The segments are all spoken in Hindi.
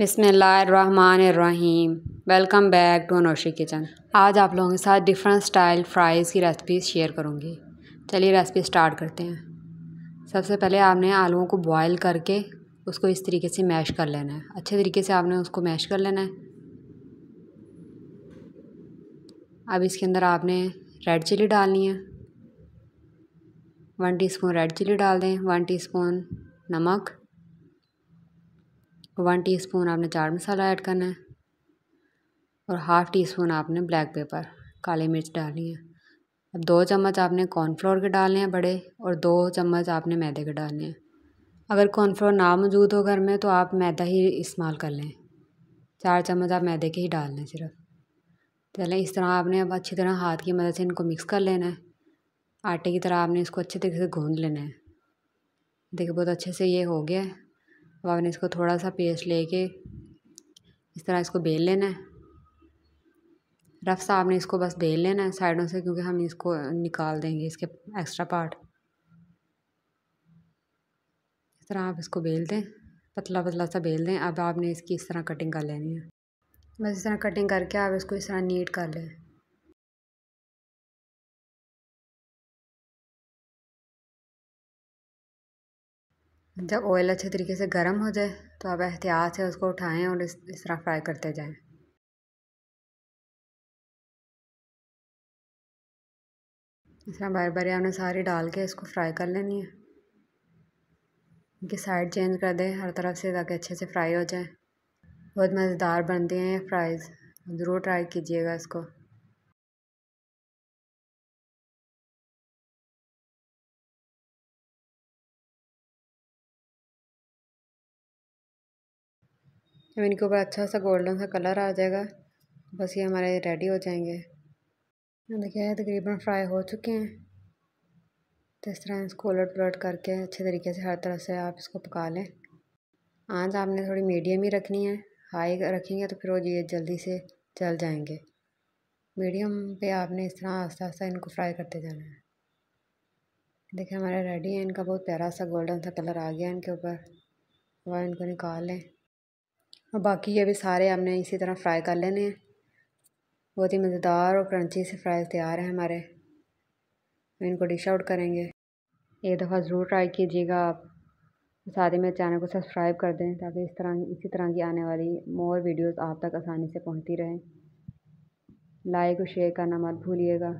बिसमीम welcome back to Anoshi kitchen आज आप लोगों के साथ डिफरेंट स्टाइल फ्राइज़ की रेसिपी शेयर करूँगी चलिए रेसिपी स्टार्ट करते हैं सबसे पहले आपने आलूओं को बॉईल करके उसको इस तरीके से मैश कर लेना है अच्छे तरीके से आपने उसको मैश कर लेना है अब इसके अंदर आपने रेड चिली डालनी है वन टीस्पून रेड चिली डाल दें वन टीस्पून नमक वन टीस्पून आपने चाट मसाला ऐड करना है और हाफ़ टी स्पून आपने ब्लैक पेपर काली मिर्च डालनी है अब दो चम्मच आपने कॉर्नफ्लोर के डालने हैं बड़े और दो चम्मच आपने मैदे के डालने हैं अगर कॉर्नफ्लोर ना मौजूद हो घर में तो आप मैदा ही इस्तेमाल कर लें चार चम्मच आप मैदे के ही डाल लें सिर्फ चलें इस तरह आपने अब अच्छी तरह हाथ की मदद से इनको मिक्स कर लेना है आटे की तरह आपने इसको अच्छे तरीके से गूँध लेना है देखिए बहुत अच्छे से ये हो गया है अब आपने इसको थोड़ा सा पेस्ट लेके इस तरह इसको बेल लेना है रफ सा आपने इसको बस बेल लेना है साइडों से क्योंकि हम इसको निकाल देंगे इसके एक्स्ट्रा पार्ट इस तरह आप इसको बेल दें पतला पतला सा बेल दें अब आपने इसकी इस तरह कटिंग कर लेनी है बस इस तरह कटिंग करके आप इसको इस तरह नीट कर लें जब ऑयल अच्छे तरीके से गर्म हो जाए तो आप एहतियात से उसको उठाएं और इस इस तरह फ्राई करते जाएं इस तरह बार बार आपने सारी डाल के इसको फ्राई कर लेनी है इनकी साइड चेंज कर दें हर तरफ से ताकि अच्छे से फ्राई हो जाए बहुत मज़ेदार बनती हैं ये फ्राइज़ ज़रूर ट्राई कीजिएगा इसको जब इनके ऊपर अच्छा सा गोल्डन सा कलर आ जाएगा बस ये हमारे रेडी हो जाएंगे हाँ, देखिए ये तकरीबन फ्राई हो चुके हैं तो इस तरह इसको उलट पलट करके अच्छे तरीके से हर तरह से आप इसको पका लें आँच आपने थोड़ी मीडियम ही रखनी है हाई रखेंगे तो फिर वो ये जल्दी से जल जाएंगे मीडियम पे आपने इस तरह आस्ता आस्ता इनको फ्राई करते जाना है देखिए हमारा रेडी है इनका बहुत प्यारा सा गोल्डन सा कलर आ गया इनके ऊपर वह इनको निकाल लें बाकी ये भी सारे हमने इसी तरह फ्राई कर लेने हैं बहुत ही मज़ेदार और क्रंची से फ्राइज़ तैयार हैं हमारे तो इनको डिश आउट करेंगे एक दफ़ा ज़रूर ट्राई कीजिएगा आप साथ ही मेरे चैनल को सब्सक्राइब कर दें ताकि इस तरह इसी तरह की आने वाली मोर वीडियोस आप तक आसानी से पहुंचती रहें लाइक और शेयर करना मत भूलिएगा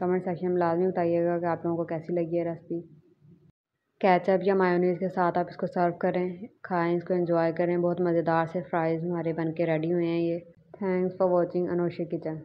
कमेंट सेक्शन में लाजमी बताइएगा कि आप लोगों को कैसी लगी है रेसिपी कैचअप या मायोनीज़ के साथ आप इसको सर्व करें खाएं इसको एंजॉय करें बहुत मज़ेदार से फ्राइज़ हमारे बन के रेडी हुए हैं ये thanks for watching Anoshi kitchen